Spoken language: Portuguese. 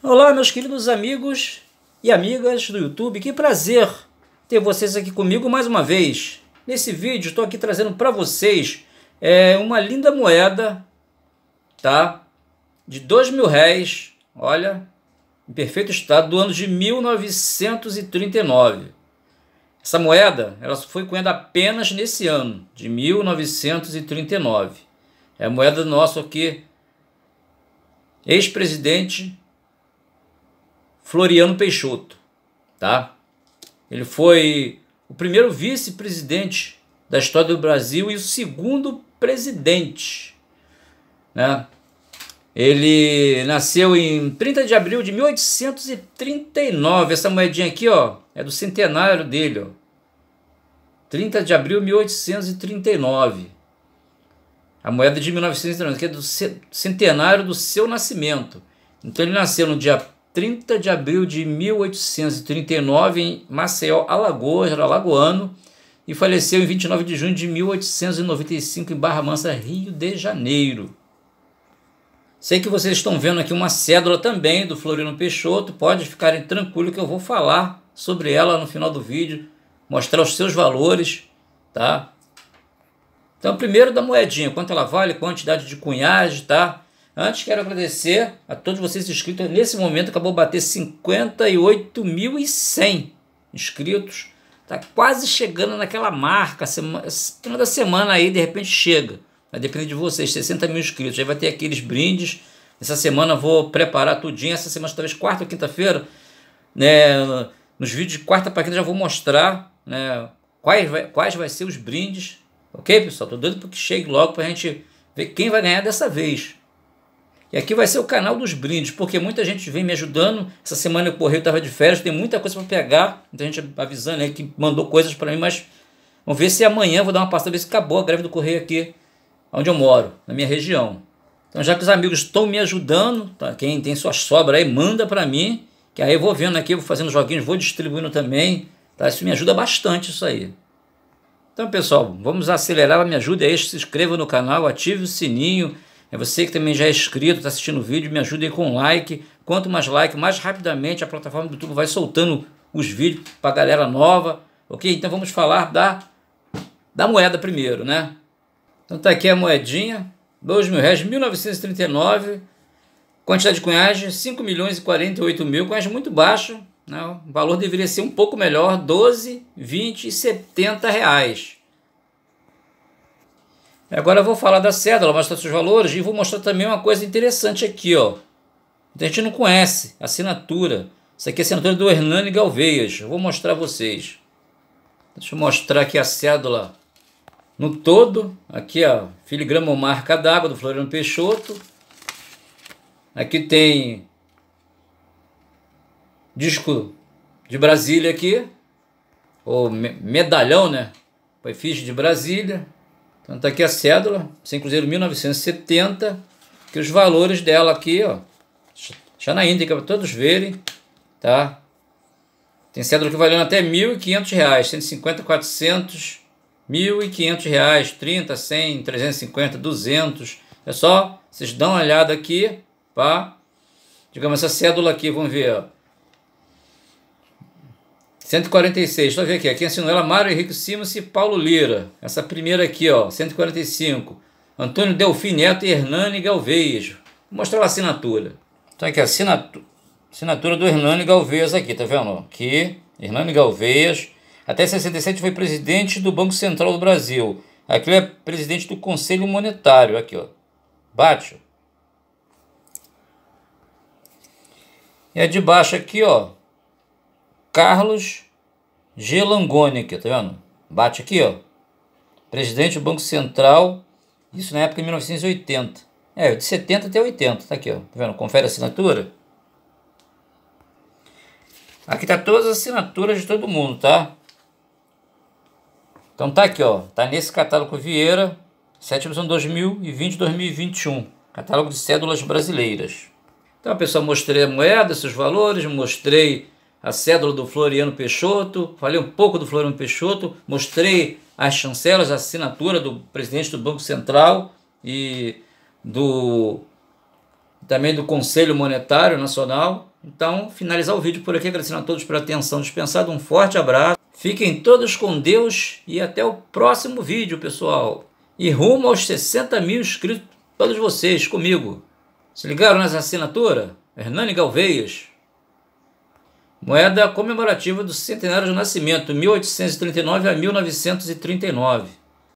Olá, meus queridos amigos e amigas do YouTube. Que prazer ter vocês aqui comigo mais uma vez. Nesse vídeo, estou aqui trazendo para vocês é, uma linda moeda, tá? De dois mil réis, olha, em perfeito estado, do ano de 1939. Essa moeda, ela foi cunhada apenas nesse ano, de 1939. É a moeda do nosso aqui, ex-presidente Floriano Peixoto, tá? Ele foi o primeiro vice-presidente da história do Brasil e o segundo presidente, né? Ele nasceu em 30 de abril de 1839. Essa moedinha aqui, ó, é do centenário dele, ó. 30 de abril de 1839. A moeda de 1939, que é do centenário do seu nascimento. Então ele nasceu no dia 30 de abril de 1839 em Maceió, Alagoas, era alagoano, e faleceu em 29 de junho de 1895 em Barra Mansa, Rio de Janeiro. Sei que vocês estão vendo aqui uma cédula também do Florino Peixoto, pode ficarem tranquilo que eu vou falar sobre ela no final do vídeo, mostrar os seus valores, tá? Então, primeiro da moedinha, quanto ela vale, quantidade de cunhagem, tá? Antes, quero agradecer a todos vocês inscritos. Nesse momento, acabou de bater 58.100 inscritos. Está quase chegando naquela marca. Semana, semana da semana aí, de repente, chega. Vai depender de vocês, 60 mil inscritos. Aí vai ter aqueles brindes. Essa semana vou preparar tudinho. Essa semana, talvez quarta ou quinta-feira, né, nos vídeos de quarta para quinta, já vou mostrar né, quais, vai, quais vai ser os brindes. Ok, pessoal? Estou doido para que chegue logo para a gente ver quem vai ganhar dessa vez. E aqui vai ser o canal dos brindes, porque muita gente vem me ajudando. Essa semana eu correio estava de férias, tem muita coisa para pegar. Muita gente avisando aí que mandou coisas para mim, mas vamos ver se amanhã vou dar uma passada, ver se acabou a greve do correio aqui, onde eu moro, na minha região. Então, já que os amigos estão me ajudando, tá? quem tem sua sobra aí, manda para mim, que aí eu vou vendo aqui, vou fazendo joguinhos, vou distribuindo também. Tá? Isso me ajuda bastante, isso aí. Então, pessoal, vamos acelerar, me ajuda aí, se inscreva no canal, ative o sininho é você que também já é inscrito, está assistindo o vídeo, me ajude aí com um like. Quanto mais like, mais rapidamente a plataforma do YouTube vai soltando os vídeos para a galera nova, ok? Então vamos falar da, da moeda primeiro, né? Então tá aqui a moedinha, dois mil reais, 1939, quantidade de cunhagem, 5 milhões e 48 mil, cunhagem muito baixa, né? o valor deveria ser um pouco melhor, 12, 20 e 70 reais. Agora eu vou falar da cédula, mostrar seus valores e vou mostrar também uma coisa interessante aqui, ó. A gente não conhece, assinatura. Isso aqui é a assinatura do Hernani Galveias. Eu vou mostrar a vocês. Deixa eu mostrar aqui a cédula no todo. Aqui, ó, filigrama marca d'água do Floriano Peixoto. Aqui tem disco de Brasília aqui. Ou medalhão, né? Foi de Brasília. Então tá aqui a cédula, sem cruzeiro 1970, que os valores dela aqui, ó, já na índica para todos verem, tá? Tem cédula que valendo até R$ 1.500, 150, 400, R$ 1.500, 30, 100, 350, 200. É só vocês dão uma olhada aqui, pá. Digamos, essa cédula aqui, vamos ver, ó. 146, deixa eu ver aqui. Quem assinou ela? Mário Henrique Simas e Paulo Lira. Essa primeira aqui, ó. 145. Antônio Delfim Neto e Hernani Galvez. Vou mostrar a assinatura. Então aqui, a assinatura, assinatura do Hernani Galvez aqui, tá vendo? Aqui, Hernani Galvez. Até 67 foi presidente do Banco Central do Brasil. Aqui é presidente do Conselho Monetário. Aqui, ó. Bate. E a de baixo aqui, ó. Carlos Gelangoni, aqui, tá vendo? Bate aqui, ó. Presidente do Banco Central, isso na época de 1980. É, de 70 até 80, tá aqui, ó. Tá vendo? Confere a assinatura. Aqui tá todas as assinaturas de todo mundo, tá? Então tá aqui, ó. Tá nesse catálogo Vieira, 7 edição 2020-2021. Catálogo de cédulas brasileiras. Então, pessoal, mostrei a moeda, seus valores, mostrei a cédula do Floriano Peixoto, falei um pouco do Floriano Peixoto, mostrei as chancelas, a assinatura do presidente do Banco Central e do também do Conselho Monetário Nacional. Então, finalizar o vídeo por aqui, agradecendo a todos pela atenção dispensada, um forte abraço. Fiquem todos com Deus e até o próximo vídeo, pessoal. E rumo aos 60 mil inscritos, todos vocês, comigo. Se ligaram nessa assinatura? Hernani Galveias moeda comemorativa do centenário de nascimento, 1839 a 1939.